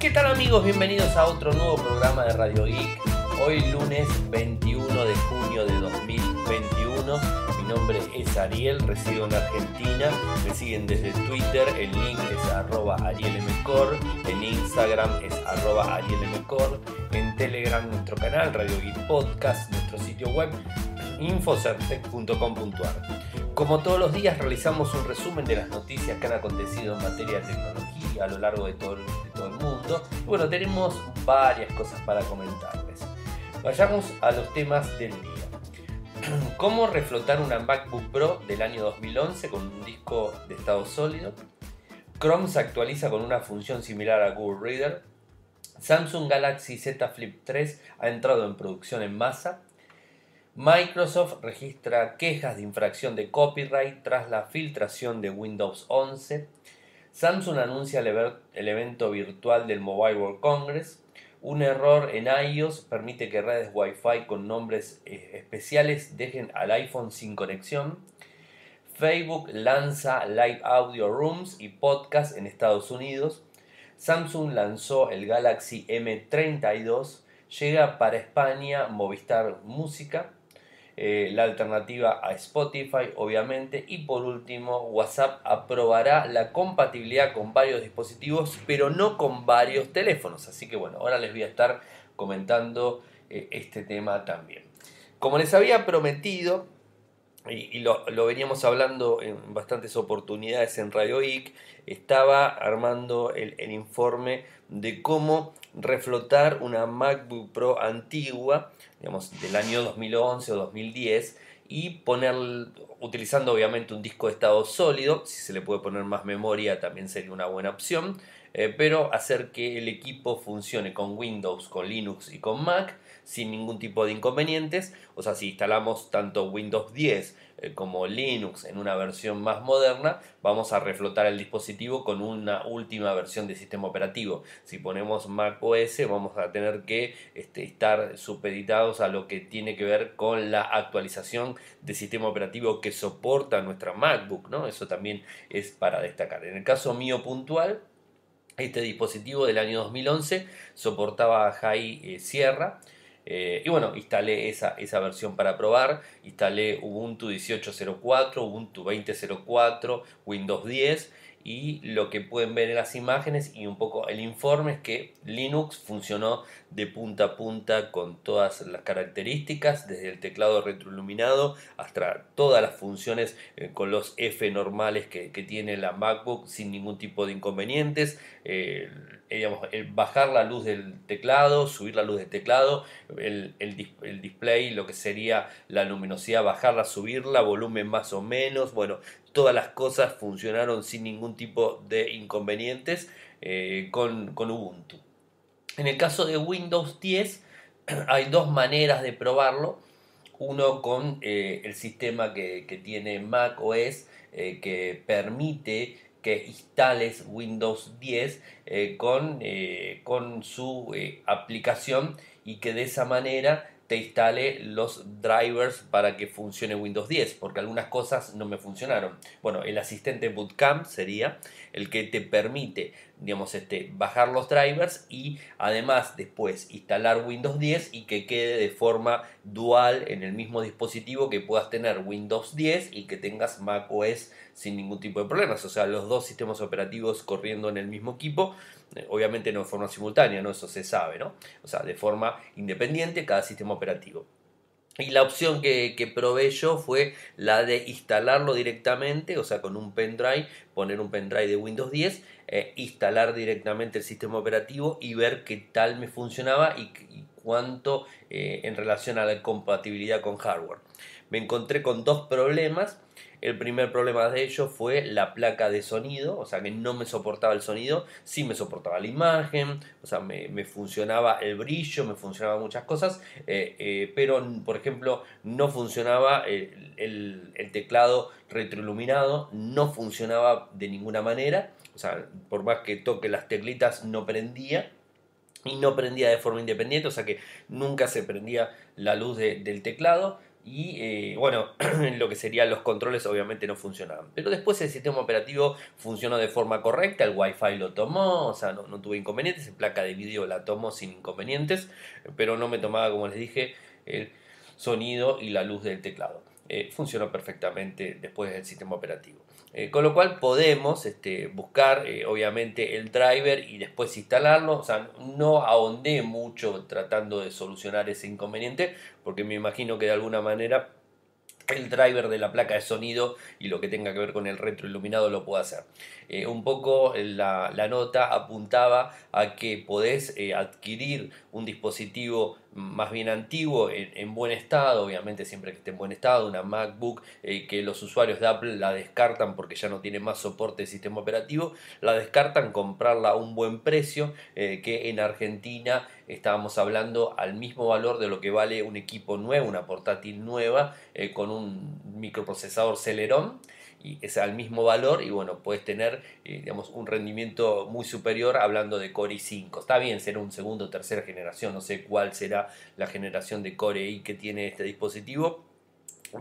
¿Qué tal amigos? Bienvenidos a otro nuevo programa de Radio Geek. Hoy lunes 21 de junio de 2021. Mi nombre es Ariel, resido en Argentina. Me siguen desde Twitter, el link es arroba arielmcor, en Instagram es arroba arielmcor, en Telegram nuestro canal, Radio Geek Podcast, nuestro sitio web infocertec.com.ar. Como todos los días realizamos un resumen de las noticias que han acontecido en materia de tecnología a lo largo de todo el bueno, tenemos varias cosas para comentarles. Vayamos a los temas del día. ¿Cómo reflotar una MacBook Pro del año 2011 con un disco de estado sólido? Chrome se actualiza con una función similar a Google Reader. Samsung Galaxy Z Flip 3 ha entrado en producción en masa. Microsoft registra quejas de infracción de copyright tras la filtración de Windows 11. Samsung anuncia el, evento virtual del Mobile World Congress. Un error en iOS permite que redes Wi-Fi con nombres eh, especiales dejen al iPhone sin conexión. Facebook lanza Live Audio Rooms y Podcast en Estados Unidos. Samsung lanzó el Galaxy M32. Llega para España Movistar Música. Eh, la alternativa a Spotify, obviamente. Y por último, WhatsApp aprobará la compatibilidad con varios dispositivos, pero no con varios teléfonos. Así que bueno, ahora les voy a estar comentando eh, este tema también. Como les había prometido, y, lo, veníamos hablando en bastantes oportunidades en Radio IC, estaba armando el, el informe de cómo reflotar una MacBook Pro antigua digamos, del año 2011 o 2010 y poner, utilizando obviamente un disco de estado sólido, si se le puede poner más memoria también sería una buena opción, eh, pero hacer que el equipo funcione con Windows, con Linux y con Mac sin ningún tipo de inconvenientes, o sea, si instalamos tanto Windows 10 eh, como Linux en una versión más moderna, vamos a reflotar el dispositivo con una última versión de sistema operativo. Si ponemos Mac OS, vamos a tener que este, estar supeditados a lo que tiene que ver con la actualización de sistema operativo que soporta nuestra MacBook, ¿no? Eso también es para destacar. En el caso mío puntual, este dispositivo del año 2011 soportaba High eh, Sierra. Eh, y bueno, instalé esa, esa, versión para probar. Instalé Ubuntu 18.04, Ubuntu 20.04, Windows 10 y lo que pueden ver en las imágenes y un poco el informe es que Linux funcionó de punta a punta con todas las características, desde el teclado retroiluminado hasta todas las funciones eh, con los F normales que, tiene la MacBook sin ningún tipo de inconvenientes. Eh, bajar la luz del teclado, subir la luz del teclado, el, el display, lo que sería la luminosidad, bajarla, subirla, volumen más o menos, bueno, todas las cosas funcionaron sin ningún tipo de inconvenientes eh, con, Ubuntu. En el caso de Windows 10 hay dos maneras de probarlo. Uno con eh, el sistema que, tiene Mac OS eh, que permite que instales Windows 10 con, su aplicación y que de esa manera te instale los drivers para que funcione Windows 10, porque algunas cosas no me funcionaron. Bueno, el asistente Bootcamp sería el que te permite digamos, este, bajar los drivers y además después instalar Windows 10 y que quede de forma dual en el mismo dispositivo que puedas tener Windows 10 y que tengas macOS sin ningún tipo de problemas. O sea, los dos sistemas operativos corriendo en el mismo equipo, eh, obviamente no de forma simultánea, ¿no? Eso se sabe, ¿no? O sea, de forma independiente cada sistema operativo. Y la opción que, probé yo fue la de instalarlo directamente, o sea, con un pendrive, poner un pendrive de Windows 10, eh, instalar directamente el sistema operativo y ver qué tal me funcionaba y, cuánto eh, en relación a la compatibilidad con hardware. Me encontré con dos problemas. El primer problema de ello fue la placa de sonido, o sea que no me soportaba el sonido, sí me soportaba la imagen, o sea, me, funcionaba el brillo, me funcionaban muchas cosas, eh, eh, pero por ejemplo no funcionaba el, teclado retroiluminado, no funcionaba de ninguna manera, o sea, por más que toque las teclitas no prendía y no prendía de forma independiente, o sea que nunca se prendía la luz del teclado y eh, bueno, lo que serían los controles obviamente no funcionaban. Pero después el sistema operativo funcionó de forma correcta, el Wi-Fi lo tomó, o sea, no, tuve inconvenientes, en placa de vídeo la tomó sin inconvenientes, pero no me tomaba, como les dije, el sonido y la luz del teclado. Eh, funcionó perfectamente después del sistema operativo. Eh, con lo cual podemos este, buscar eh, obviamente el driver y después instalarlo. O sea, no ahondé mucho tratando de solucionar ese inconveniente porque me imagino que de alguna manera el driver de la placa de sonido y lo que tenga que ver con el retroiluminado lo puedo hacer. Eh, un poco la, nota apuntaba a que podés adquirir un dispositivo más bien antiguo, en, buen estado, obviamente siempre que esté en buen estado, una MacBook eh, que los usuarios de Apple la descartan porque ya no tiene más soporte de sistema operativo, la descartan comprarla a un buen precio eh, que en Argentina estábamos hablando al mismo valor de lo que vale un equipo nuevo, una portátil nueva eh, con un microprocesador Celeron y es al mismo valor y bueno, puedes tener eh, digamos, un rendimiento muy superior hablando de Core i5. Está bien, será un segundo o tercera generación, no sé cuál será la generación de Core i que tiene este dispositivo.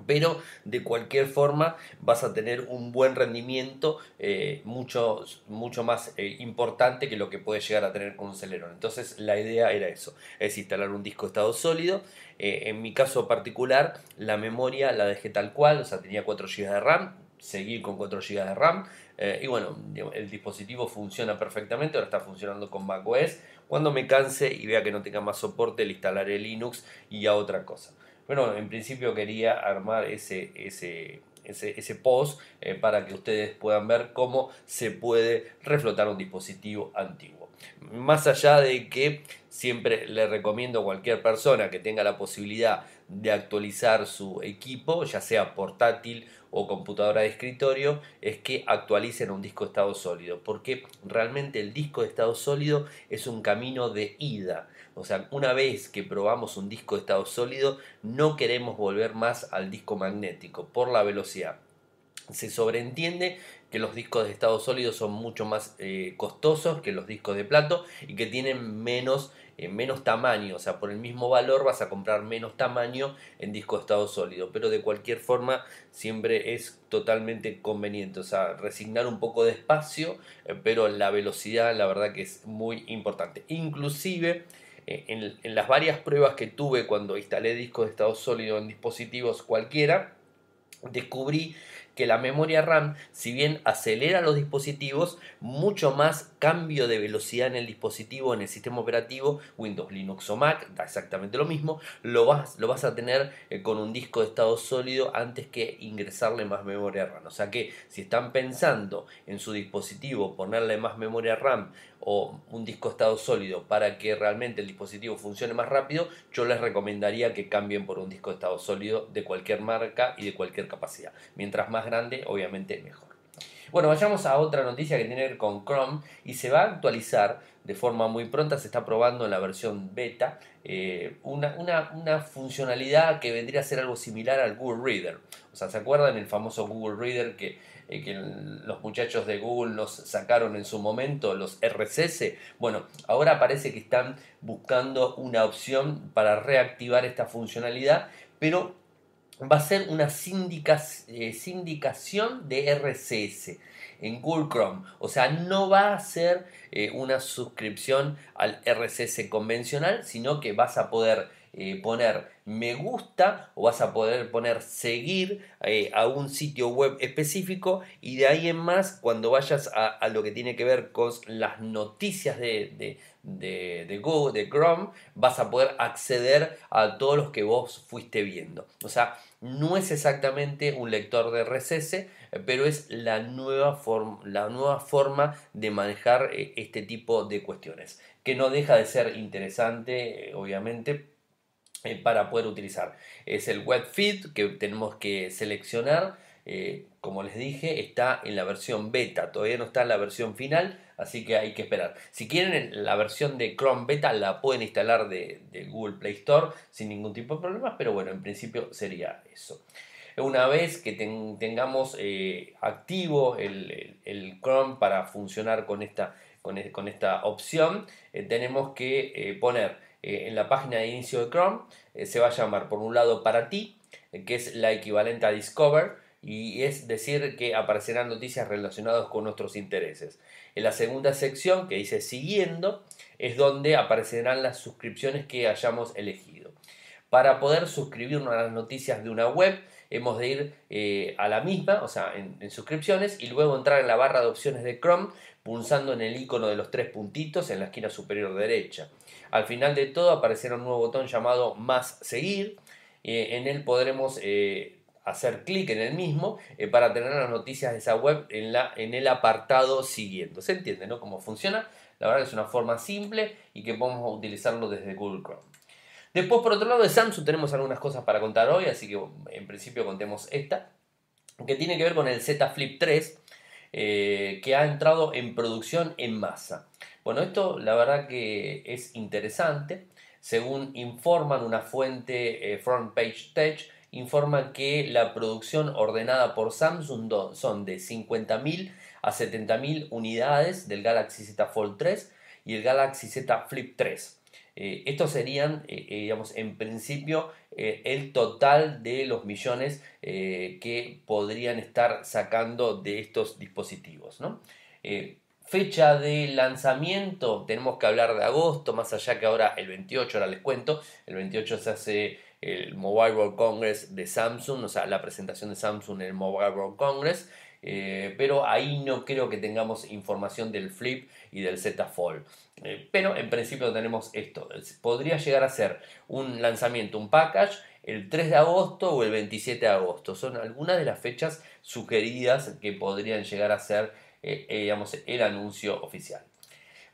Pero de cualquier forma vas a tener un buen rendimiento eh, mucho, mucho más eh, importante que lo que puedes llegar a tener con un Celeron. Entonces la idea era eso, es instalar un disco de estado sólido. en mi caso particular la memoria la dejé tal cual, o sea tenía 4 GB de RAM, seguir con 4 GB de RAM. Eh, y bueno, el dispositivo funciona perfectamente, ahora está funcionando con macOS. Cuando me canse y vea que no tenga más soporte, le instalaré Linux y a otra cosa. Bueno, en principio quería armar ese, ese, ese, post eh, para que ustedes puedan ver cómo se puede reflotar un dispositivo antiguo. Más allá de que siempre le recomiendo a cualquier persona que tenga la posibilidad de actualizar su equipo, ya sea portátil o computadora de escritorio, es que actualicen un disco de estado sólido, porque realmente el disco de estado sólido es un camino de ida. O sea, una vez que probamos un disco de estado sólido, no queremos volver más al disco magnético por la velocidad. Se sobreentiende que los discos de estado sólido son mucho más eh, costosos que los discos de plato y que tienen menos en menos tamaño, o sea, por el mismo valor vas a comprar menos tamaño en disco de estado sólido, pero de cualquier forma siempre es totalmente conveniente, o sea, resignar un poco de espacio, eh, pero la velocidad la verdad que es muy importante. Inclusive... Eh, en, las varias pruebas que tuve cuando instalé disco de estado sólido en dispositivos cualquiera, descubrí que la memoria RAM, si bien acelera los dispositivos, mucho más cambio de velocidad en el dispositivo, en el sistema operativo, Windows, Linux o Mac, da exactamente lo mismo, lo vas, lo vas a tener eh, con un disco de estado sólido antes que ingresarle más memoria RAM. O sea que si están pensando en su dispositivo ponerle más memoria RAM o un disco estado sólido para que realmente el dispositivo funcione más rápido, yo les recomendaría que cambien por un disco estado sólido de cualquier marca y de cualquier capacidad. Mientras más grande, obviamente mejor. Bueno, vayamos a otra noticia que tiene que ver con Chrome y se va a actualizar de forma muy pronta, se está probando en la versión beta eh, una, una, funcionalidad que vendría a ser algo similar al Google Reader. O sea, ¿se acuerdan el famoso Google Reader que eh, que los muchachos de Google nos sacaron en su momento, los RCS. Bueno, ahora parece que están buscando una opción para reactivar esta funcionalidad, pero va a ser una eh, sindicación de RCS en Google Chrome. O sea, no va a ser eh, una suscripción al RCS convencional, sino que vas a poder poner me gusta o vas a poder poner seguir eh, a un sitio web específico y de ahí en más cuando vayas a, lo que tiene que ver con las noticias de, de de, de Chrome, vas a poder acceder a todos los que vos fuiste viendo. O sea, no es exactamente un lector de RSS, pero es la nueva, la nueva forma de manejar eh, este tipo de cuestiones, que no deja de ser interesante, eh, obviamente, eh, para poder utilizar. Es el web feed. que tenemos que seleccionar. Eh, como les dije, está en la versión beta, todavía no está en la versión final, así que hay que esperar. Si quieren la versión de Chrome beta, la pueden instalar de, Google Play Store sin ningún tipo de problemas, pero bueno, en principio sería eso una vez que tengamos eh, activo el, Chrome para funcionar con esta, con, e, esta opción, tenemos que poner eh, en la página de inicio de Chrome, eh, se va a llamar por un lado para ti, eh, que es la equivalente a Discover, y es decir que aparecerán noticias relacionadas con nuestros intereses. En la segunda sección que dice siguiendo es donde aparecerán las suscripciones que hayamos elegido. Para poder suscribirnos a las noticias de una web, hemos de ir a la misma, o sea, en suscripciones, y luego entrar en la barra de opciones de Chrome pulsando en el icono de los tres puntitos en la esquina superior derecha. Al final de todo aparecerá un nuevo botón llamado más seguir. Eh, en él podremos eh, hacer clic en el mismo eh, para tener las noticias de esa web en, la, en el apartado siguiendo. ¿Se entiende no? cómo funciona? La verdad que es una forma simple y que podemos utilizarlo desde Google Chrome. Después, por otro lado, de Samsung tenemos algunas cosas para contar hoy, así que en principio contemos esta, que tiene que ver con el Z Flip 3. Eh, que ha entrado en producción en masa. Bueno, esto la verdad que es interesante. Según informan una fuente eh, Front Page Tech, informa que la producción ordenada por Samsung son de 50.000 a 70.000 unidades del Galaxy Z Fold 3 y el Galaxy Z Flip 3. Eh, estos serían, eh, eh, digamos, en principio el total de los millones que podrían estar sacando de estos dispositivos. fecha de lanzamiento, tenemos que hablar de agosto, más allá que ahora el 28, ahora les cuento, el 28 se hace el Mobile World Congress de Samsung, o sea, la presentación de Samsung en el Mobile World Congress. pero ahí no creo que tengamos información del flip y del Z eh, pero en principio tenemos esto. Podría llegar a ser un lanzamiento, un package, el 3 de agosto o el 27 de agosto. Son algunas de las fechas sugeridas que podrían llegar a ser eh, eh, digamos, el anuncio oficial.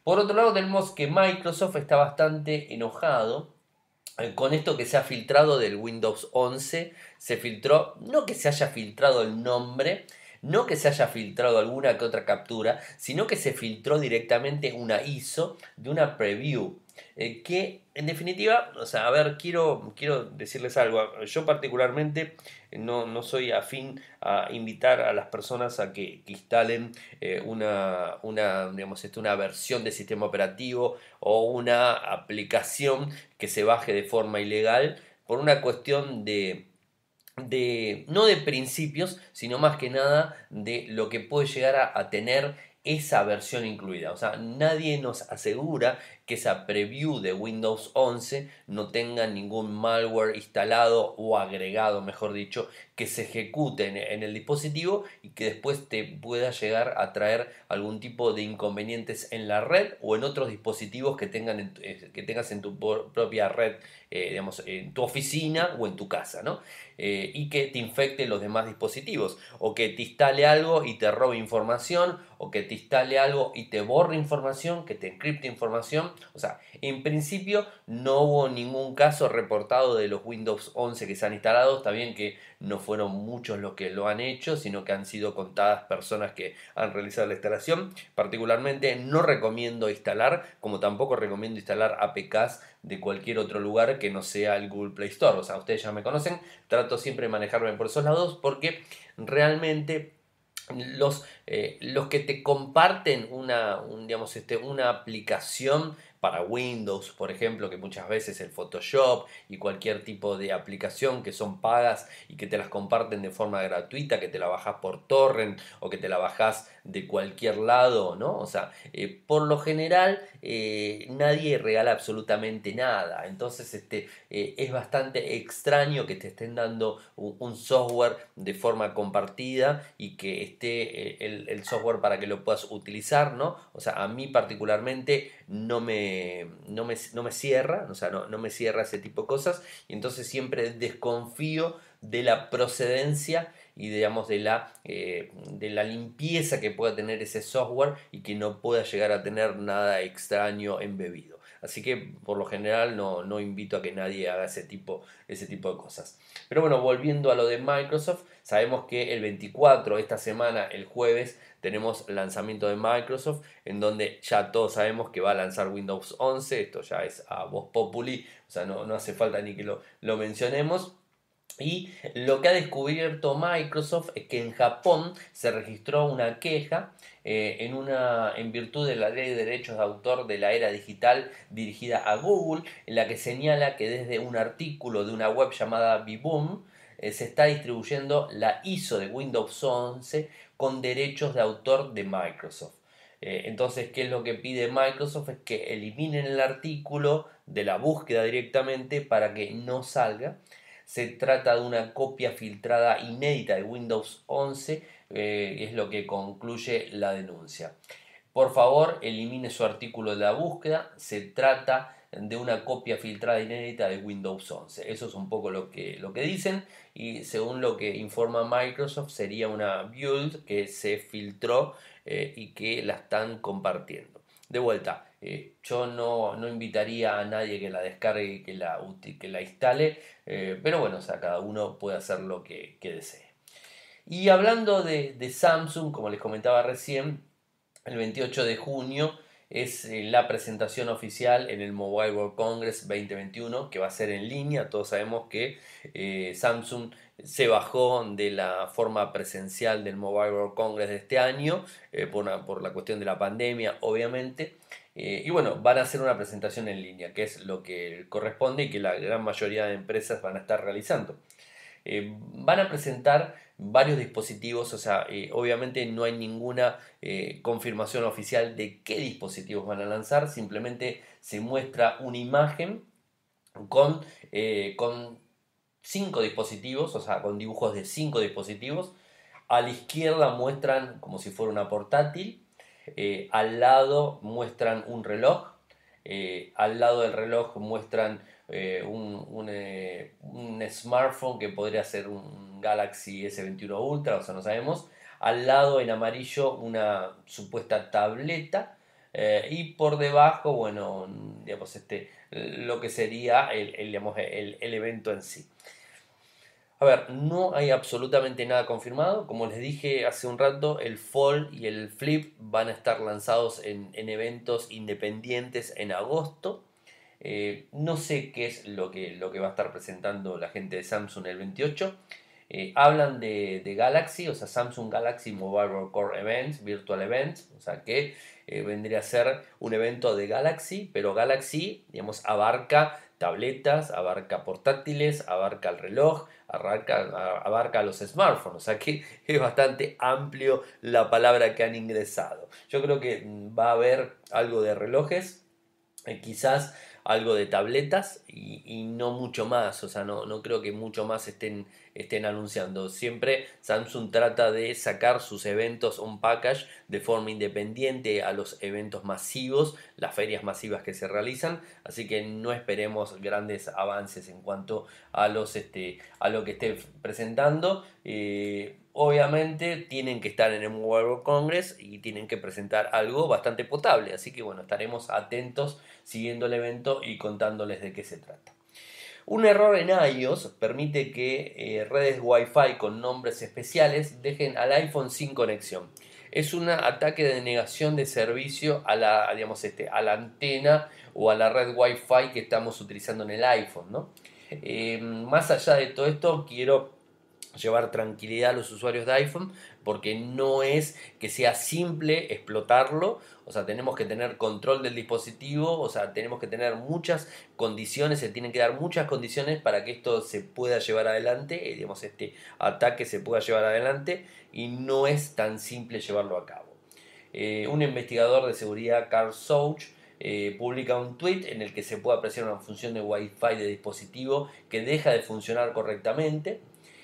Por otro lado, tenemos que Microsoft está bastante enojado con esto que se ha filtrado del Windows 11. Se filtró, no que se haya filtrado el nombre, no que se haya filtrado alguna que otra captura, sino que se filtró directamente una ISO de una preview. Eh, que en definitiva, o sea, a ver, quiero, quiero decirles algo. Yo particularmente no, no soy afín a invitar a las personas a que, instalen eh, una, una, digamos, este, una versión de sistema operativo o una aplicación que se baje de forma ilegal por una cuestión de, de, no de principios, sino más que nada de lo que puede llegar a, tener esa versión incluida. O sea, nadie nos asegura que esa preview de Windows 11 no tenga ningún malware instalado o agregado, mejor dicho, que se ejecute en, el dispositivo y que después te pueda llegar a traer algún tipo de inconvenientes en la red o en otros dispositivos que, tengan eh, que tengas en tu propia red, eh, digamos, en tu oficina o en tu casa, ¿no? Eh, y que te infecte los demás dispositivos o que te instale algo y te robe información o que te instale algo y te borre información, que te encripte información o sea, en principio no hubo ningún caso reportado de los Windows 11 que se han instalado, está bien que no fueron muchos los que lo han hecho, sino que han sido contadas personas que han realizado la instalación. Particularmente no recomiendo instalar, como tampoco recomiendo instalar APKs de cualquier otro lugar que no sea el Google Play Store. O sea, ustedes ya me conocen, trato siempre de manejarme por esos lados porque realmente los, eh, los que te comparten una, un, digamos, este, una aplicación para Windows, por ejemplo, que muchas veces el Photoshop y cualquier tipo de aplicación que son pagas y que te las comparten de forma gratuita, que te la bajas por torrent o que te la bajas de cualquier lado, ¿no? O sea, eh, por lo general eh, nadie regala absolutamente nada, entonces este, eh, es bastante extraño que te estén dando un, software de forma compartida y que esté el software para que lo puedas utilizar, ¿no? O sea, a mí particularmente no me, cierra, o sea, no, me cierra ese tipo de cosas, y entonces siempre desconfío de la procedencia y digamos eh, de la, limpieza que pueda tener ese software y que no pueda llegar a tener nada extraño embebido. Así que por lo general no, no, invito a que nadie haga ese tipo, ese tipo de cosas. Pero bueno, volviendo a lo de Microsoft, sabemos que el 24, esta semana, el jueves, tenemos lanzamiento de Microsoft, en donde ya todos sabemos que va a lanzar Windows 11, esto ya es a voz populi, o sea, no, no hace falta ni que lo, lo mencionemos. Y lo que ha descubierto Microsoft es que en Japón se registró una queja eh, en, una, en virtud de la ley de derechos de autor de la era digital dirigida a Google, en la que señala que desde un artículo de una web llamada Biboom eh, se está distribuyendo la ISO de Windows 11 con derechos de autor de Microsoft. Eh, entonces, ¿qué es lo que pide Microsoft? Es que eliminen el artículo de la búsqueda directamente para que no salga. Se trata de una copia filtrada inédita de Windows 11, eh, es lo que concluye la denuncia. Por favor, elimine su artículo de la búsqueda. Se trata de una copia filtrada inédita de Windows 11. Eso es un poco lo que, lo que dicen y según lo que informa Microsoft sería una build que se filtró eh, y que la están compartiendo. De vuelta, eh, yo no, no, invitaría a nadie que la descargue y que la, que la instale, eh, pero bueno, o sea, cada uno puede hacer lo que, que desee. Y hablando de, de Samsung, como les comentaba recién, el 28 de junio es eh, la presentación oficial en el Mobile World Congress 2021 que va a ser en línea. Todos sabemos que eh, Samsung se bajó de la forma presencial del Mobile World Congress de este año eh, por, la cuestión de la pandemia, obviamente. y bueno, van a hacer una presentación en línea, que es lo que corresponde y que la gran mayoría de empresas van a estar realizando. van a presentar varios dispositivos, o sea, eh, obviamente no hay ninguna eh, confirmación oficial de qué dispositivos van a lanzar, simplemente se muestra una imagen con, eh, con cinco dispositivos, o sea, con dibujos de cinco dispositivos. A la izquierda muestran como si fuera una portátil, al lado muestran un reloj, al lado del reloj muestran eh, eh, un, smartphone que podría ser un Galaxy S21 Ultra, o sea, no sabemos. Al lado en amarillo una supuesta tableta eh, y por debajo, bueno, digamos, este, lo que sería el, el, el, evento en sí. A ver, no hay absolutamente nada confirmado. Como les dije hace un rato, el Fold y el Flip van a estar lanzados en, en eventos independientes en agosto. Eh, no sé qué es lo que, lo que va a estar presentando la gente de Samsung el 28. Eh, hablan de, Galaxy, o sea, Samsung Galaxy Mobile World Core Events, Virtual Events, o sea que eh, vendría a ser un evento de Galaxy, pero Galaxy, digamos, abarca tabletas, abarca portátiles, abarca el reloj, abarca, abarca los smartphones, o sea que es bastante amplio la palabra que han ingresado. Yo creo que va a haber algo de relojes, quizás algo de tabletas y, no mucho más, o sea, no, no creo que mucho más estén, estén anunciando. Siempre Samsung trata de sacar sus eventos un package de forma independiente a los eventos masivos, las ferias masivas que se realizan, así que no esperemos grandes avances en cuanto a, los, este, a lo que esté presentando. Eh, obviamente tienen que estar en el World Congress y tienen que presentar algo bastante potable. Así que bueno, estaremos atentos siguiendo el evento y contándoles de qué se trata. Un error en iOS permite que eh, redes Wi-Fi con nombres especiales dejen al iPhone sin conexión. Es un ataque de negación de servicio a la, digamos este, a la antena o a la red Wi-Fi que estamos utilizando en el iPhone. ¿no? Eh, más allá de todo esto, quiero llevar tranquilidad a los usuarios de iPhone, porque no es que sea simple explotarlo, o sea, tenemos que tener control del dispositivo, o sea, tenemos que tener muchas condiciones, se tienen que dar muchas condiciones para que esto se pueda llevar adelante, eh, digamos, este ataque se pueda llevar adelante, y no es tan simple llevarlo a cabo. Eh, un investigador de seguridad, Carl Souch, eh, publica un tweet en el que se puede apreciar una función de Wi-Fi de dispositivo que deja de funcionar correctamente.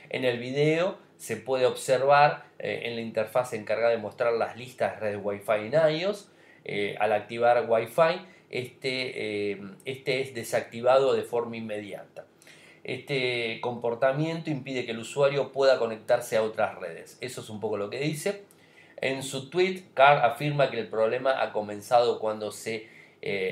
En el video se puede observar eh, en la interfaz encargada de mostrar las listas de redes Wi-Fi en iOS. Eh, al activar Wi-Fi, este, eh, este es desactivado de forma inmediata. Este comportamiento impide que el usuario pueda conectarse a otras redes. Eso es un poco lo que dice. En su tweet, Carl afirma que el problema ha comenzado cuando se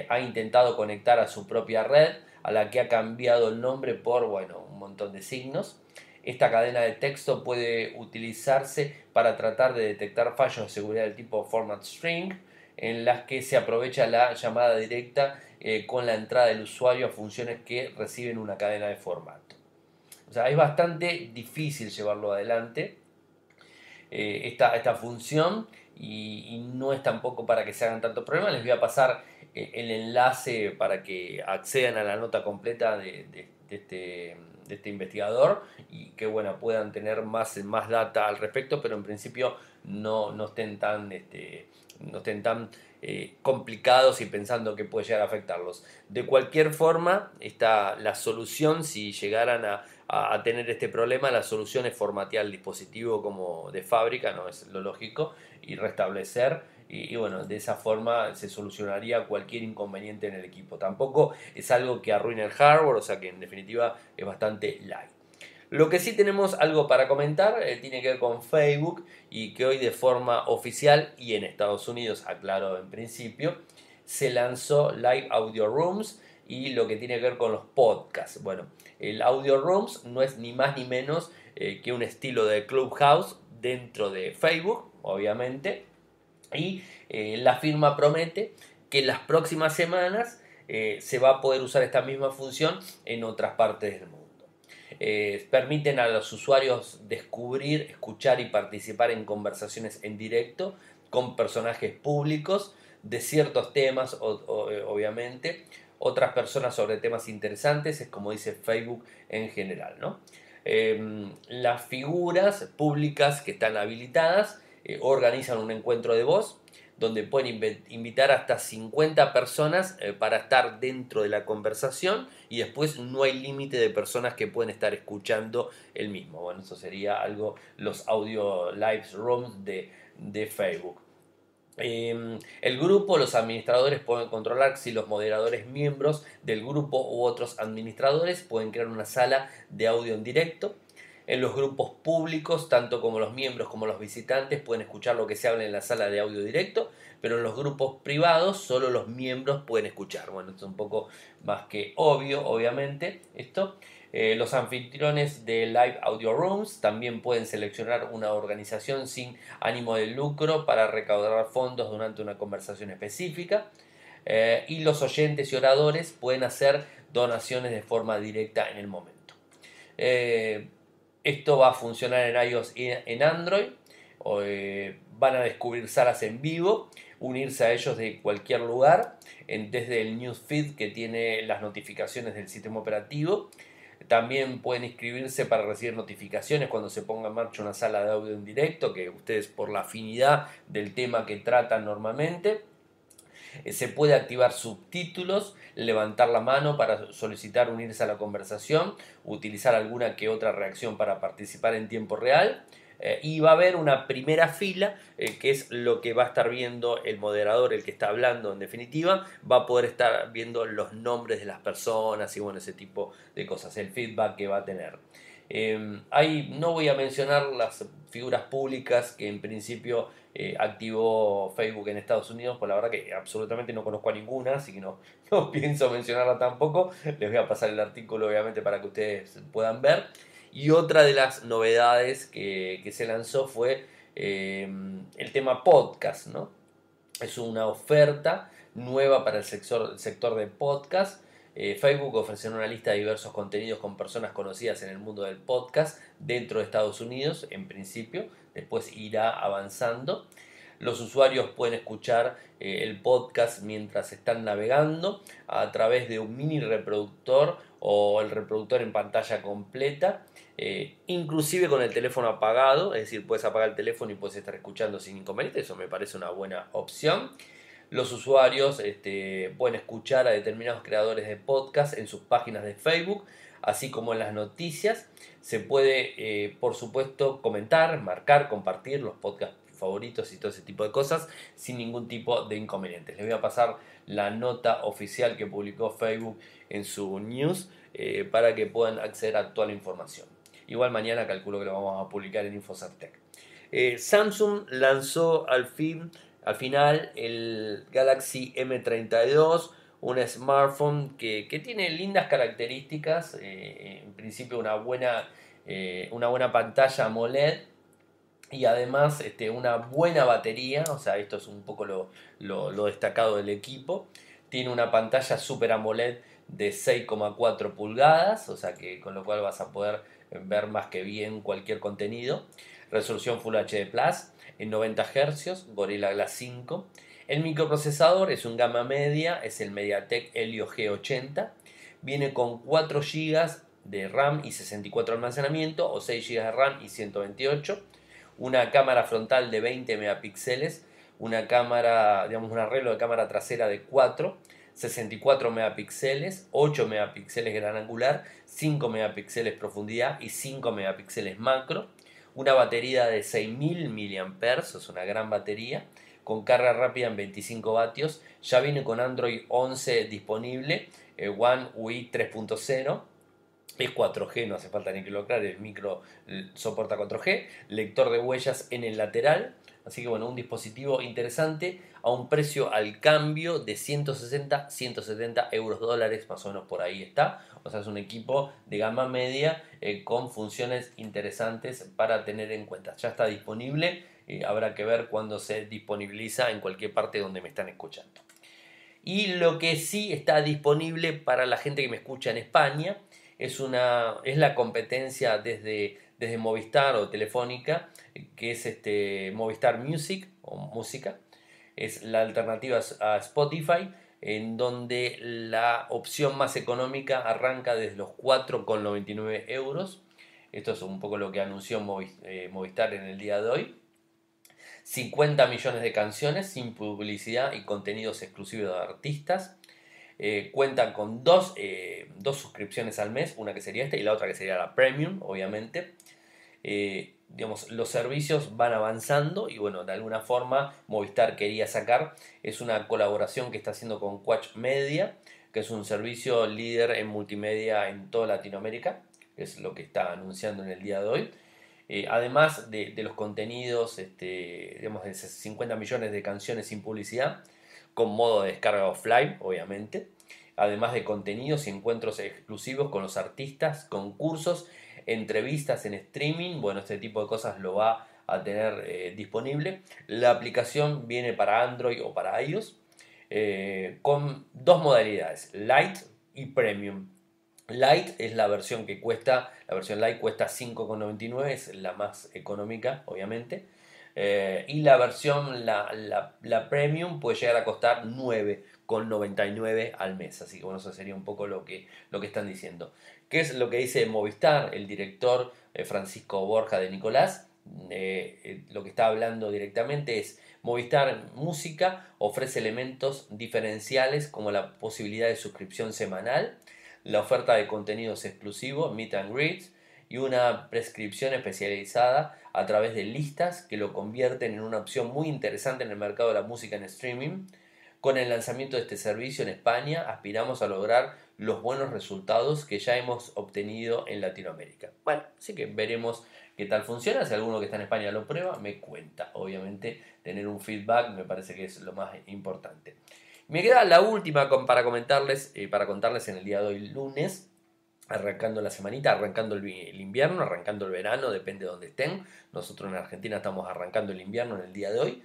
ha intentado conectar a su propia red, a la que ha cambiado el nombre por, bueno, un montón de signos. Esta cadena de texto puede utilizarse para tratar de detectar fallos de seguridad del tipo format string, en las que se aprovecha la llamada directa eh, con la entrada del usuario a funciones que reciben una cadena de formato. O sea, es bastante difícil llevarlo adelante eh, esta, función y, no es tampoco para que se hagan tantos problemas. Les voy a pasar eh, el enlace para que accedan a la nota completa de este de este investigador y que bueno, puedan tener más, más data al respecto, pero en principio no, estén tan, no estén tan este, eh, complicados y pensando que puede llegar a afectarlos. De cualquier forma, está la solución, si llegaran a, tener este problema, la solución es formatear el dispositivo como de fábrica, no es lo lógico, y restablecer y, bueno, de esa forma se solucionaría cualquier inconveniente en el equipo. Tampoco es algo que arruine el hardware, o sea que en definitiva es bastante light. Lo que sí tenemos algo para comentar eh, tiene que ver con Facebook y que hoy de forma oficial y en Estados Unidos, aclaro en principio, se lanzó Live Audio Rooms y lo que tiene que ver con los podcasts. Bueno, el Audio Rooms no es ni más ni menos eh, que un estilo de Clubhouse dentro de Facebook, obviamente, y eh, la firma promete que en las próximas semanas eh, se va a poder usar esta misma función en otras partes del mundo. Eh, permiten a los usuarios descubrir, escuchar y participar en conversaciones en directo con personajes públicos de ciertos temas, obviamente, otras personas sobre temas interesantes, es como dice Facebook en general. Em, las figuras públicas que están habilitadas eh, organizan un encuentro de voz donde pueden invitar hasta 50 personas eh, para estar dentro de la conversación y después no hay límite de personas que pueden estar escuchando el mismo. Bueno, eso sería algo, los audio live rooms de, Facebook. Em, el grupo, los administradores pueden controlar si los moderadores miembros del grupo u otros administradores pueden crear una sala de audio en directo en los grupos públicos, tanto como los miembros como los visitantes pueden escuchar lo que se habla en la sala de audio directo, pero en los grupos privados solo los miembros pueden escuchar. Bueno, es un poco más que obvio, obviamente, esto. Eh, los anfitriones de Live Audio Rooms también pueden seleccionar una organización sin ánimo de lucro para recaudar fondos durante una conversación específica. Eh, y los oyentes y oradores pueden hacer donaciones de forma directa en el momento. Eh, esto va a funcionar en iOS y en Android. Eh, van a descubrir salas en vivo, unirse a ellos de cualquier lugar, desde el newsfeed que tiene las notificaciones del sistema operativo. También pueden inscribirse para recibir notificaciones cuando se ponga en marcha una sala de audio en directo, que ustedes por la afinidad del tema que tratan normalmente eh, se puede activar subtítulos, levantar la mano para solicitar unirse a la conversación, utilizar alguna que otra reacción para participar en tiempo real. Eh, y va a haber una primera fila eh, que es lo que va a estar viendo el moderador, el que está hablando en definitiva, va a poder estar viendo los nombres de las personas y bueno, ese tipo de cosas, el feedback que va a tener. no voy a mencionar las figuras públicas que en principio activó eh, activo Facebook en Estados Unidos, pues la verdad que absolutamente no conozco a ninguna, así que no, no pienso mencionarla tampoco. Les voy a pasar el artículo obviamente para que ustedes puedan ver. Y otra de las novedades que, se lanzó fue eh, el tema podcast, ¿no? Es una oferta nueva para el sector, el sector de podcast eh, Facebook ofreció una lista de diversos contenidos con personas conocidas en el mundo del podcast dentro de Estados Unidos, en principio, después irá avanzando. Los usuarios pueden escuchar eh, el podcast mientras están navegando a través de un mini reproductor o el reproductor en pantalla completa, eh, inclusive con el teléfono apagado, es decir, puedes apagar el teléfono y puedes estar escuchando sin inconveniente, eso me parece una buena opción los usuarios este, pueden escuchar a determinados creadores de podcast en sus páginas de Facebook, así como en las noticias. Se puede, eh, por supuesto, comentar, marcar, compartir los podcasts favoritos y todo ese tipo de cosas sin ningún tipo de inconvenientes. Les voy a pasar la nota oficial que publicó Facebook en su news eh, para que puedan acceder a toda la información. Igual mañana calculo que lo vamos a publicar en InfoSartec. Eh, Samsung lanzó al fin al final, el Galaxy M32, un smartphone que, tiene lindas características, eh, eh, en principio una buena, eh, una buena pantalla AMOLED y además este, una buena batería, o sea, esto es un poco lo, destacado del equipo. Tiene una pantalla Super AMOLED de 6,4 pulgadas, o sea que con lo cual vas a poder ver más que bien cualquier contenido. Resolución Full HD Plus en 90 Hz, Gorilla Glass 5. El microprocesador es un gama media, es el MediaTek Helio G80. Viene con 4 GB de RAM y 64 de almacenamiento o 6 GB de RAM y 128. Una cámara frontal de 20 megapíxeles, una cámara, digamos un arreglo de cámara trasera de 4, 64 megapíxeles, 8 megapíxeles gran angular, 5 megapíxeles profundidad y 5 megapíxeles macro una batería de 6.000 mAh, es una gran batería, con carga rápida en 25 vatios. Ya viene con Android 11 disponible, eh, One UI 3.0 es 4G, no hace falta ni que lo aclare, el micro soporta 4G, lector de huellas en el lateral, así que bueno, un dispositivo interesante a un precio al cambio de 160, 170 euros dólares, más o menos por ahí está. O sea, es un equipo de gama media eh, con funciones interesantes para tener en cuenta. Ya está disponible, y eh, habrá que ver cuándo se disponibiliza en cualquier parte donde me están escuchando. Y lo que sí está disponible para la gente que me escucha en España es, una, es la competencia desde, Movistar o Telefónica, que es este, Movistar Music o música, es la alternativa a Spotify, en donde la opción más económica arranca desde los 4,99 euros. Esto es un poco lo que anunció eh, Movistar en el día de hoy. 50 millones de canciones sin publicidad y contenidos exclusivos de artistas. Eh, cuentan con eh, dos, suscripciones al mes, una que sería esta y la otra que sería la premium, obviamente. Eh, digamos, los servicios van avanzando y bueno, de alguna forma Movistar quería sacar, es una colaboración que está haciendo con Quach Media, que es un servicio líder en multimedia en toda Latinoamérica, es lo que está anunciando en el día de hoy. además de, los contenidos, este, digamos, de 50 millones de canciones sin publicidad, con modo de descarga offline, obviamente, además de contenidos y encuentros exclusivos con los artistas, concursos, entrevistas en streaming, bueno, este tipo de cosas lo va a tener eh, disponible. La aplicación viene para Android o para iOS eh, con dos modalidades, Lite y Premium. Lite es la versión que cuesta, la versión Lite cuesta 5,99, es la más económica, obviamente. Eh, y la versión, la, premium, puede llegar a costar 9,99 al mes. Así que bueno, eso sería un poco lo que, lo que están diciendo. ¿Qué es lo que dice Movistar, el director eh, Francisco Borja de Nicolás? Eh, lo que está hablando directamente es Movistar Música ofrece elementos diferenciales como la posibilidad de suscripción semanal, la oferta de contenidos exclusivos, meet and greets, y una prescripción especializada a través de listas que lo convierten en una opción muy interesante en el mercado de la música en streaming. Con el lanzamiento de este servicio en España aspiramos a lograr los buenos resultados que ya hemos obtenido en Latinoamérica. Bueno, así que veremos qué tal funciona. Si alguno que está en España lo prueba, me cuenta. Obviamente tener un feedback me parece que es lo más importante. Me queda la última para comentarles, y eh, para contarles en el día de hoy lunes arrancando la semanita, arrancando el, invierno, arrancando el verano, depende de donde estén. Nosotros en Argentina estamos arrancando el invierno en el día de hoy.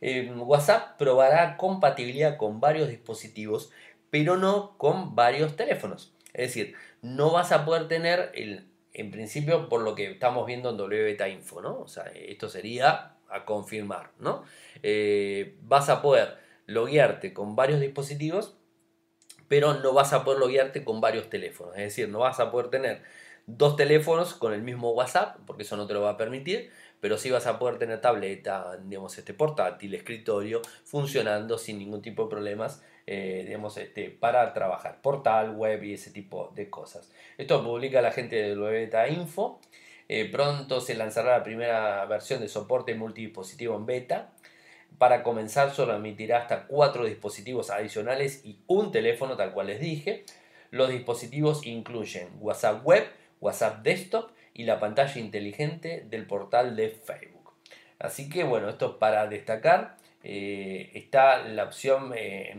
Eh, WhatsApp probará compatibilidad con varios dispositivos, pero no con varios teléfonos. Es decir, no vas a poder tener, el, en principio, por lo que estamos viendo en WBeta Info, ¿no? O sea, esto sería a confirmar, ¿no? Eh, vas a poder loguearte con varios dispositivos, pero no vas a poder loguearte con varios teléfonos. Es decir, no vas a poder tener dos teléfonos con el mismo WhatsApp, porque eso no te lo va a permitir, pero sí vas a poder tener tableta, digamos, este portátil, escritorio, funcionando sin ningún tipo de problemas, eh, este, para trabajar, portal, web y ese tipo de cosas. Esto publica la gente de Beta Info. Eh, pronto se lanzará la primera versión de soporte multidispositivo en beta para comenzar solo emitirá hasta cuatro dispositivos adicionales y un teléfono, tal cual les dije. Los dispositivos incluyen WhatsApp Web, WhatsApp Desktop y la pantalla inteligente del portal de Facebook. Así que bueno, esto para destacar. Eh, está la opción eh,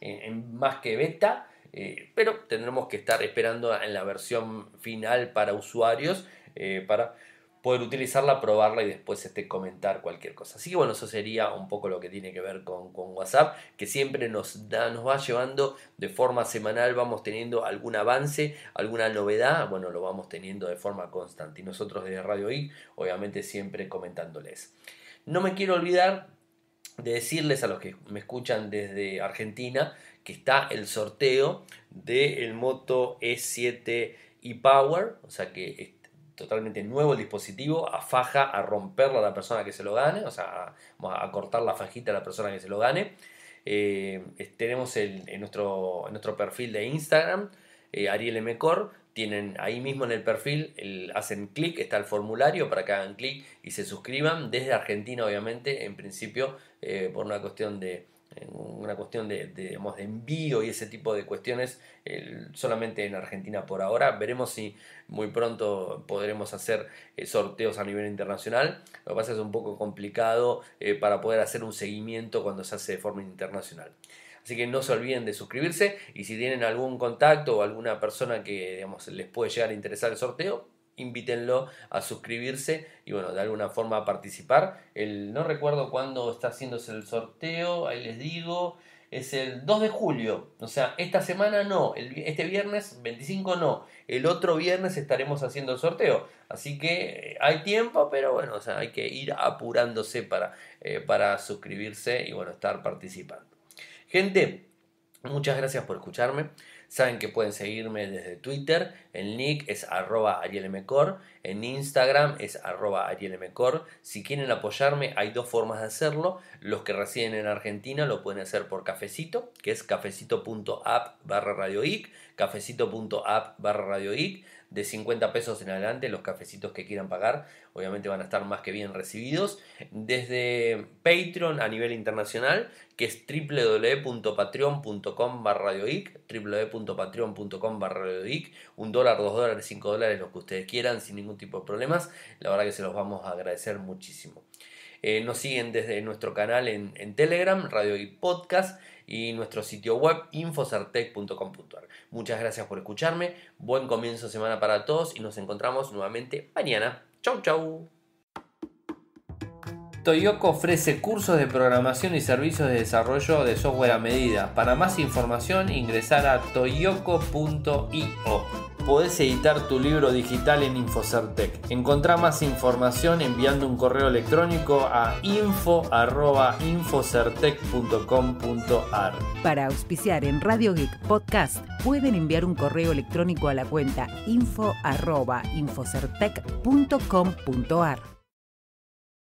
en, más que beta, eh, pero tendremos que estar esperando en la versión final para usuarios para poder utilizarla, probarla y después este, comentar cualquier cosa. Así que bueno, eso sería un poco lo que tiene que ver con, WhatsApp, que siempre nos, da, nos va llevando de forma semanal, vamos teniendo algún avance, alguna novedad, bueno, lo vamos teniendo de forma constante. Y nosotros desde Radio I, obviamente siempre comentándoles. No me quiero olvidar de decirles a los que me escuchan desde Argentina que está el sorteo del Moto E7 ePower. o sea que totalmente nuevo el dispositivo, a faja, a romperlo a la persona que se lo gane, o sea, a, cortar la fajita a la persona que se lo gane. Eh, tenemos en, nuestro, nuestro perfil de Instagram, eh, Ariel M. Cor, tienen ahí mismo en el perfil, hacen clic, está el formulario para que hagan clic y se suscriban desde Argentina, obviamente, en principio, eh, por una cuestión de, una cuestión de, de, envío y ese tipo de cuestiones solamente en Argentina por ahora. Veremos si muy pronto podremos hacer eh, sorteos a nivel internacional. Lo que pasa es un poco complicado eh, para poder hacer un seguimiento cuando se hace de forma internacional. Así que no se olviden de suscribirse y si tienen algún contacto o alguna persona que les puede llegar a interesar el sorteo, invítenlo a suscribirse y bueno, de alguna forma a participar. El, no recuerdo cuándo está haciéndose el sorteo, ahí les digo, es el 2 de julio, o sea, esta semana no, este viernes 25 no, el otro viernes estaremos haciendo el sorteo, así que eh, hay tiempo, pero bueno, hay que ir apurándose para, eh, para suscribirse y bueno, estar participando. Gente, muchas gracias por escucharme. Saben que pueden seguirme desde Twitter, el nick es arroba en Instagram es arroba Si quieren apoyarme hay dos formas de hacerlo. Los que residen en Argentina lo pueden hacer por cafecito, que es cafecito.app barra radioic, cafecito.app barra radioic de 50 pesos en adelante, los cafecitos que quieran pagar, obviamente van a estar más que bien recibidos. Desde Patreon a nivel internacional, que es www.patreon.com barra www.patreon.com barra un dólar, dos dólares, cinco dólares, lo que ustedes quieran, sin ningún tipo de problemas, la verdad que se los vamos a agradecer muchísimo. Eh, nos siguen desde nuestro canal en, en Telegram, Radio y Podcast y nuestro sitio web infocertec.com.ar. Muchas gracias por escucharme, buen comienzo de semana para todos y nos encontramos nuevamente mañana. Chau, chau. Toyoko ofrece cursos de programación y servicios de desarrollo de software a medida. Para más información ingresar a toyoko.io podés editar tu libro digital en Infocertec. Encontrá más información enviando un correo electrónico a info.infocertec.com.ar. Para auspiciar en Radio Geek Podcast, pueden enviar un correo electrónico a la cuenta info.infocertec.com.ar.